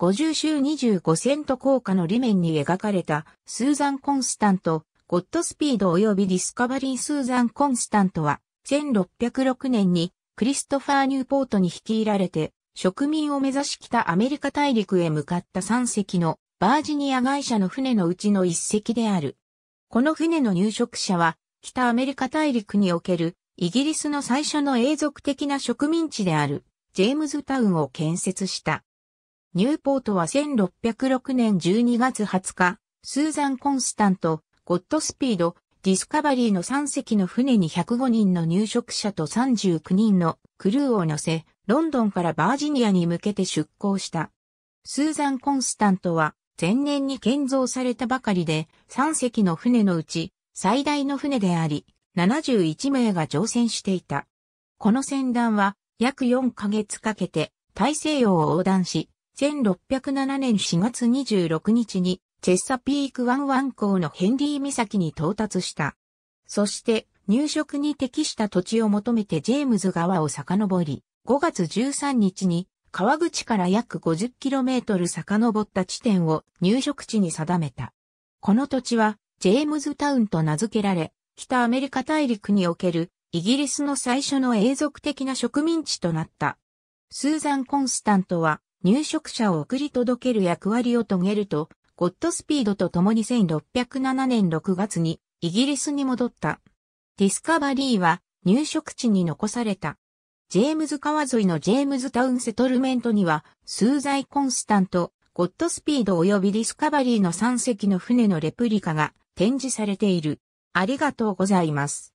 50州25セント効果の裏面に描かれた、スーザン・コンスタント、ゴッドスピード及びディスカバリー・スーザン・コンスタントは、1606年にクリストファー・ニューポートに率いられて、植民を目指したアメリカ大陸へ向かった3隻のバージニア会社の船のうちの1隻である。この船の入植者は、北アメリカ大陸におけるイギリスの最初の永続的な植民地であるジェームズタウンを建設した。ニューポートは1606年12月20日、スーザン・コンスタント、ゴッドスピード、ディスカバリーの3隻の船に105人の入植者と39人のクルーを乗せ、ロンドンからバージニアに向けて出港した。スーザン・コンスタントは前年に建造されたばかりで3隻の船のうち最大の船であり、71名が乗船していた。この船団は約4ヶ月かけて大西洋を横断し、1607年4月26日にチェッサピーク湾湾港のヘンリー岬に到達した。そして入植に適した土地を求めてジェームズ川を遡り、5月13日に川口から約 50km 遡った地点を入植地に定めた。この土地はジェームズタウンと名付けられ、北アメリカ大陸におけるイギリスの最初の永続的な植民地となった。スーザン・コンスタントは入植者を送り届ける役割を遂げると、ゴッドスピードと共に1607年6月にイギリスに戻った。ディスカバリーは入植地に残された。ジェームズ川沿いのジェームズタウンセトルメントには、数在コンスタント、ゴッドスピード及びディスカバリーの3隻の船のレプリカが展示されている。ありがとうございます。